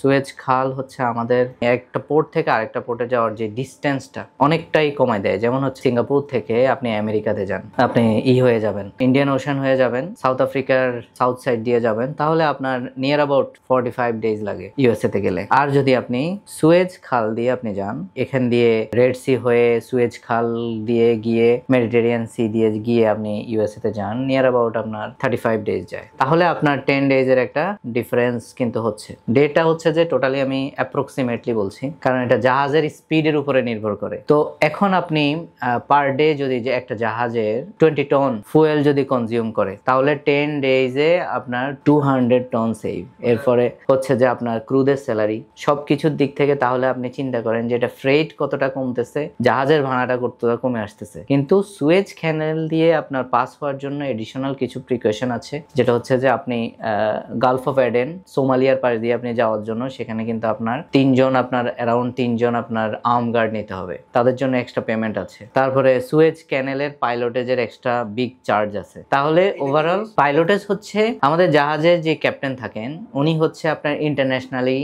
Suez খাল হচ্ছে আমাদের একটা পোর্ট থেকে আরেকটা পোর্টে যাওয়ার যে ডিস্টেন্সটা অনেকটাই কমায় দেয় যেমন হচ্ছে সিঙ্গাপুর থেকে আপনি আমেরিকাতে যান আপনি ই হয়ে যাবেন ইন্ডিয়ান ওশান হয়ে যাবেন সাউথ আফ্রিকার সাউথ সাইড দিয়ে যাবেন তাহলে আপনার near about forty five days লাগে ইউএসএ তে গেলে আর যদি আপনি সুয়েজ খাল দিয়ে আপনি যান এখান দিয়ে রেড সি হয়ে সুয়েজ খাল দিয়ে গিয়ে মেডিটেরিয়ান সি দিয়ে গিয়ে আপনি ইউএসএ তে যান নিয়ার অ্যাবাউট আপনার থার্টি ফাইভ ডেজ যায় তাহলে আপনার টেন ডেজ এর একটা ডিফারেন্স কিন্তু হচ্ছে ডেটা হচ্ছে যে টোটালি আমি অ্যাপ্রক্সিমেটলি বলছি কারণ এটা জাহাজের স্পিডের উপরে নির্ভর করে তো এখন আপনি পার ডে যদি যে একটা জাহাজের টোয়েন্টি টন ফুয়েল যদি কনজিউম করে তাহলে টেন ডেজে আপনার টু হান্ড্রেড টন সেভ এরপরে হচ্ছে যে আপনার ক্রুদের স্যালারি সব কিছুর দিক থেকে তাহলে আপনি চিন্তা করেন যে এটা ফ্রেট কতটা কমতেছে জাহাজের ভাড়াটা কতটা কমে আসতেছে কিন্তু সুয়েজ ক্যানেল দিয়ে আপনার পাস হওয়ার জন্য এডিশনাল কিছু প্রিকশন আছে যেটা হচ্ছে যে আপনি গালফ অফ এডেন সোমালিয়ার পাশ দিয়ে আপনি যাওয়ার জন্য সেখানে কিন্তু আপনার তিনজন আপনার অ্যারাউন্ড তিনজন আপনার আর্ম গার্ড নিতে হবে তাদের জন্য এক্সট্রা পেমেন্ট আছে তারপরে সুয়েজ ক্যানেলের পাইলটেজের এক্সট্রা বিগ চার্জ আছে তাহলে ওভারঅল পাইলটেজ হচ্ছে আমাদের জাহাজের যে ক্যাপ্টেন থাকেন উনি হচ্ছে আপনার ইন্টারন্যাশনালি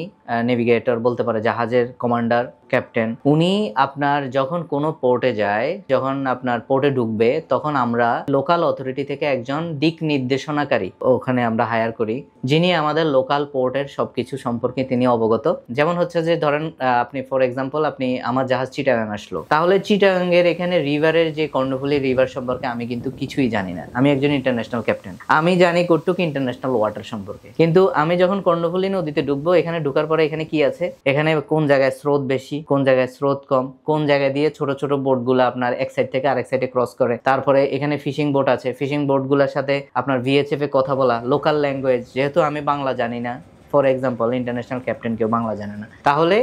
নেভিগেটর বলতে পারে জাহাজের কমান্ডার ক্যাপ্টেন উনি আপনার যখন কোনো পোর্টে যায় যখন আপনার পোর্টে ঢুকবে তখন আমরা লোকাল অথরিটি থেকে একজন দিক নির্দেশনাকারী ওখানে আমরা হায়ার করি যিনি আমাদের লোকাল পোর্টের সবকিছু সম্পর্কে তিনি অবগত যেমন হচ্ছে যে ধরেন আপনি ফর এক্সাম্পল আপনি আমার জাহাজ চিটাগাং আসলো তাহলে চিটাগাঙ্গের এখানে রিভারের যে কর্ণফুলি রিভার সম্পর্কে আমি কিন্তু কিছুই জানি না আমি একজন ইন্টারন্যাশনাল ক্যাপ্টেন আমি জানি কটুক ইন্টারন্যাশনাল ওয়াটার সম্পর্কে কিন্তু আমি যখন কর্ণফুলি নদীতে ঢুকবো এখানে ঢুকার পরে এখানে কি আছে এখানে কোন জায়গায় স্রোত বেশি কোন জায়গায় স্রোত কম কোন জায়গায় দিয়ে ছোট ছোট বোটগুলো আপনার এক সাইড থেকে আরেক সাইডে ক্রস করে তারপরে এখানে ফিশিং বোট আছে ফিশিং বোটগুলোর সাথে আপনার ভিএচএফ এ কথা বলা লোকাল ল্যাঙ্গুয়েজ যেহেতু আমি বাংলা জানি না ফর এক্সাম্পল ইন্টারন্যাশনাল ক্যাপ্টেন কেউ বাংলা জানে না তাহলে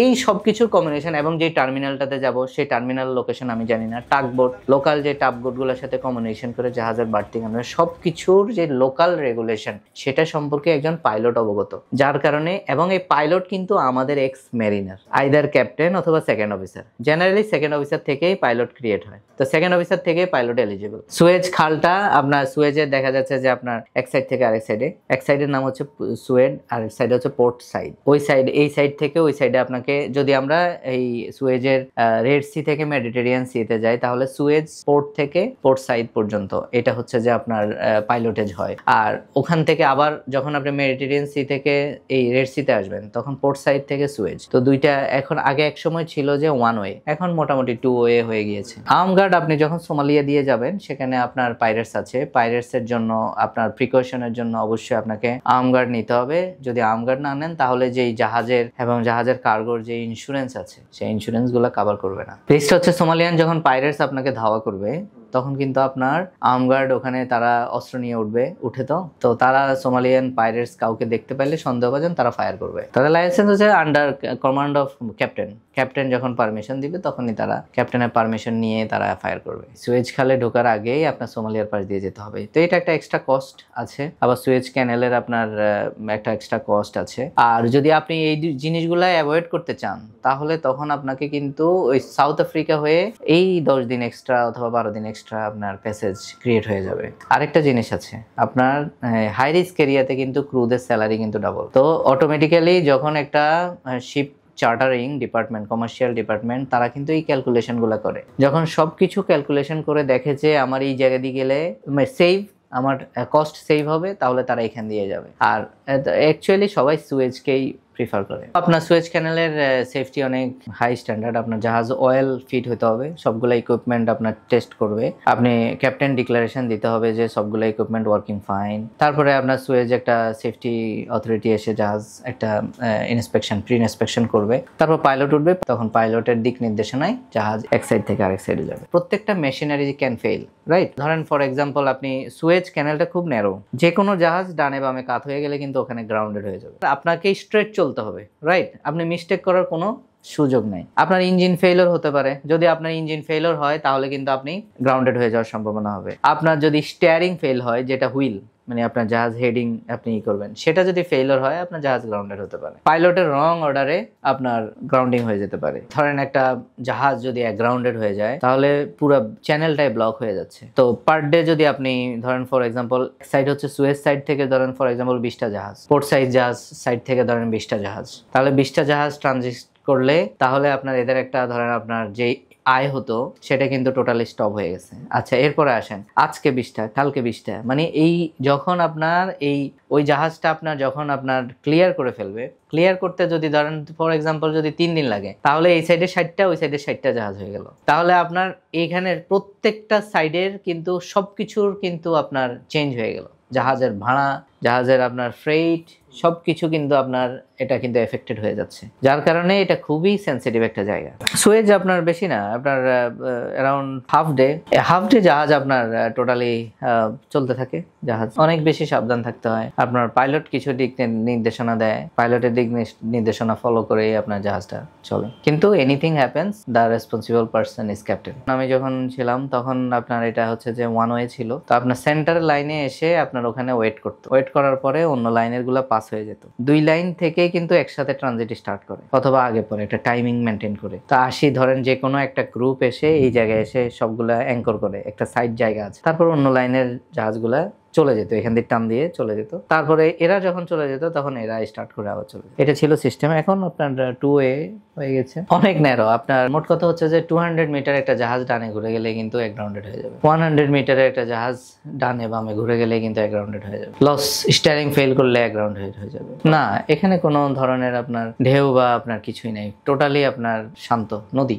এই সব কিছুর কম্বিনেশন এবং যে টার্মিনালটাতে যাব সেই টার্মিনাল লোকেশন আমি জানি না টাকবোট লোকাল যে টাকবোটগুলোর সাথে কম্বিনেশন করে জাহাজের বাড়তি আমরা সব কিছুর যে লোকাল রেগুলেশন সেটা সম্পর্কে একজন পাইলট অবগত যার কারণে এবং এই পাইলট কিন্তু আমাদের এক্স মেরিনার আইদার ক্যাপ্টেন অথবা second officer generally second officer থেকেই পাইলট ক্রিয়েট হয় তো সেকেন্ড অফিসার থেকে পাইলট এলিজিবল সুয়েজ খালটা আপনার সুয়েজে দেখা যাচ্ছে যে আপনার এক সাইড থেকে আরেক সাইডে এক সাইডের নাম হচ্ছে সুয়েড আর এক সাইড হচ্ছে পোর্ট সাইড ওই সাইড এই সাইড থেকে ওই সাইডে আপনার আপনাকে যদি আমরা এই সুয়েজের রেড সি থেকে মেডিটেরিয়ান সিতে যাই তাহলে সুয়েজ পোর্ট থেকে পোর্ট সাইড পর্যন্ত এটা হচ্ছে যে আপনার পাইলটেজ হয় আর ওখান থেকে আবার যখন আপনি মেডিটেরিয়ান সি থেকে এই রেড সিতে আসবেন তখন পোর্ট সাইড থেকে সুয়েজ তো দুইটা এখন আগে এক সময় ছিল যে ওয়ান ওয়ে এখন মোটামুটি টু ওয়ে হয়ে গিয়েছে আমগার্ড আপনি যখন সোমালিয়া দিয়ে যাবেন সেখানে আপনার পাইরেটস আছে পাইরেটসের জন্য আপনার প্রিকশনের জন্য অবশ্যই আপনাকে আমগার্ড নিতে হবে যদি আমগার্ড না নেন তাহলে যেই জাহাজের এবং জাহাজের কার্গো বরাবর যে ইন্স্যুরেন্স আছে সেই ইন্স্যুরেন্স গুলো কাভার করবে না বেস্টটা হচ্ছে সোমালিয়ান যখন পাইরেটস আপনাকে ধাওয়া করবে তখন কিন্তু আপনার আর্মগার্ড ওখানে তারা অস্ত্র নিয়ে উঠবে উঠে তো তো তারা সোমালিয়ান পাইরেটস কাউকে দেখতে পাইলে সন্দেহভাজন তারা ফায়ার করবে তাদের লাইসেন্স হচ্ছে under command of captain captain যখন পারমিশন দিবে তখনই তারা ক্যাপ্টেনের পারমিশন নিয়ে তারা এফআইআর করবে সুয়েজ খালে ঢোকার আগেই আপনার সোমালিয়ার পাশ দিয়ে যেতে হবে তো এটা একটা এক্সট্রা কস্ট আছে আবার সুয়েজ ক্যানেলের আপনার একটা এক্সট্রা কস্ট আছে আর যদি আপনি এই জিনিসগুলো অ্যাভয়েড করতে চান তাহলে তখন আপনাকে কিন্তু ওই সাউথ আফ্রিকা হয়ে এই দশ দিন এক্সট্রা অথবা বারো দিন এক্সট্রা আপনার প্যাসেজ ক্রিয়েট হয়ে যাবে আরেকটা জিনিস আছে আপনার হাই রিস্ক এরিয়াতে কিন্তু ক্রুদের স্যালারি কিন্তু ডাবল তো অটোমেটিক্যালি যখন একটা ship chartering department commercial department তারা কিন্তু এই ক্যালকুলেশনগুলো করে যখন সব কিছু ক্যালকুলেশন করে দেখে যে আমার এই জায়গা দিয়ে গেলে সেভ মানে আমার কস্ট সেভ হবে তাহলে তারা এখান দিয়ে যাবে আর অ্যাকচুয়ালি সবাই সুয়েজকেই প্রিফার করে আপনার সুয়েজ ক্যানেলের সেফটি অনেক হাই স্ট্যান্ডার্ড আপনার জাহাজ অয়েল ফিট হতে হবে সবগুলো ইকুইপমেন্ট আপনার টেস্ট করবে আপনি ক্যাপ্টেন ডিক্লারেশন দিতে হবে যে সবগুলো ইকুইপমেন্ট ওয়ার্কিং ফাইন তারপরে আপনার সুয়েজ একটা সেফটি অথরিটি এসে জাহাজ একটা ইন্সপেকশন প্রি ইন্সপেকশন করবে তারপর পাইলট উঠবে তখন পাইলটের দিক নির্দেশনায় জাহাজ এক সাইড থেকে আরেক সাইডে যাবে প্রত্যেকটা মেশিনারি ক্যান ফেল রাইট ধরেন ফর এক্সাম্পল আপনি সুয়েজ ক্যানেলটা খুব ন্যারো যে কোনো জাহাজ ডানে বামে কাত হয়ে গেলে কিন্তু ওখানে গ্রাউন্ডেড হয়ে যাবে আপনাকেই স্ট্রেট চলতে হবে রাইট আপনি মিস্টেক করার কোনো সুযোগ নেই আপনার ইঞ্জিন ফেইলর হতে পারে যদি আপনার ইঞ্জিন ফেইলর হয় তাহলে কিন্তু আপনি গ্রাউন্ডেড হয়ে যাওয়ার সম্ভাবনা হবে আপনার যদি স্টিয়ারিং ফেল হয় যেটা হুইল মানে আপনার জাহাজ হেডিং আপনি ই করবেন সেটা যদি ফেইলর হয় আপনার জাহাজ গ্রাউন্ডেড হতে পারে পাইলটের রং অর্ডারে আপনার গ্রাউন্ডিং হয়ে যেতে পারে ধরেন একটা জাহাজ যদি গ্রাউন্ডেড হয়ে যায় তাহলে পুরো চ্যানেলটাই ব্লক হয়ে যাচ্ছে তো পার ডে যদি আপনি ধরেন ফর এক্সাম্পল সাইড হচ্ছে সুয়েজ সাইড থেকে ধরেন ফর এক্সাম্পল বিশটা জাহাজ পোর্ট সাইড জাহাজ সাইড থেকে ধরেন বিশটা জাহাজ তাহলে বিশটা জাহাজ ট্রানজিট করলে তাহলে আপনার এদের একটা ধরেন আপনার যে আয় হতো সেটা কিন্তু টোটালি স্টপ হয়ে গেছে আচ্ছা এরপরে আসেন আজকে বিশটা কালকে বিশটা মানে এই যখন আপনার এই ওই জাহাজটা আপনার যখন আপনার ক্লিয়ার করে ফেলবে ক্লিয়ার করতে যদি ধরেন ফর এক্সাম্পল যদি তিন দিন লাগে তাহলে এই সাইডে ষাটটা ওই সাইডে ষাটটা জাহাজ হয়ে গেল তাহলে আপনার এইখানের প্রত্যেকটা সাইডের কিন্তু সব কিছুর কিন্তু আপনার চেঞ্জ হয়ে গেল জাহাজের ভাড়া জাহাজের আপনার ফ্রেইট সব কিছু কিন্তু আপনার এটা কিন্তু এফেক্টেড হয়ে যাচ্ছে যার কারণে এটা খুবই সেন্সিটিভ একটা জায়গা সুয়েজ আপনার বেশি না আপনার around half day half day জাহাজ আপনার টোটালি চলতে থাকে জাহাজ অনেক বেশি সাবধান থাকতে হয় আপনার পাইলট কিছু দিক নির্দেশনা দেয় পাইলটের দিক নির্দেশনা ফলো করে আপনার জাহাজটা চলে কিন্তু anything happens the responsible person is captain আমি যখন ছিলাম তখন আপনার এটা হচ্ছে যে ওয়ান ওয়ে ছিল তো আপনার সেন্টার লাইনে এসে আপনার ওখানে ওয়েট করতো ওয়েট করার পরে অন্য লাইনের গুলা পাস হয়ে যেত দুই লাইন থেকে কিন্তু একসাথে ট্রানজিট স্টার্ট করে অথবা আগে পরে একটা টাইমিং মেনটেন করে তা আসি ধরেন যে কোনো একটা গ্রুপ এসে এই জায়গায় এসে সবগুলা অ্যাঙ্কর করে একটা সাইড জায়গা আছে তারপর অন্য লাইনের জাহাজগুলা চলে যেত এখান দিয়ে টান দিয়ে চলে যেত তারপরে এরা যখন চলে যেত তখন এরা স্টার্ট করে আবার চলে এটা ছিল সিস্টেম এখন আপনার টু এ হয়ে গেছে অনেক ন্যারো আপনার মোট কথা হচ্ছে যে টু হান্ড্রেড মিটার একটা জাহাজ ডানে ঘুরে গেলে কিন্তু এক রাউন্ডেড হয়ে যাবে ওয়ান হান্ড্রেড মিটারের একটা জাহাজ ডানে বামে ঘুরে গেলে কিন্তু এক রাউন্ডেড হয়ে যাবে লস স্টারিং ফেল করলে এক রাউন্ড হয়ে যাবে না এখানে কোনো ধরনের আপনার ঢেউ বা আপনার কিছুই নেই টোটালি আপনার শান্ত নদী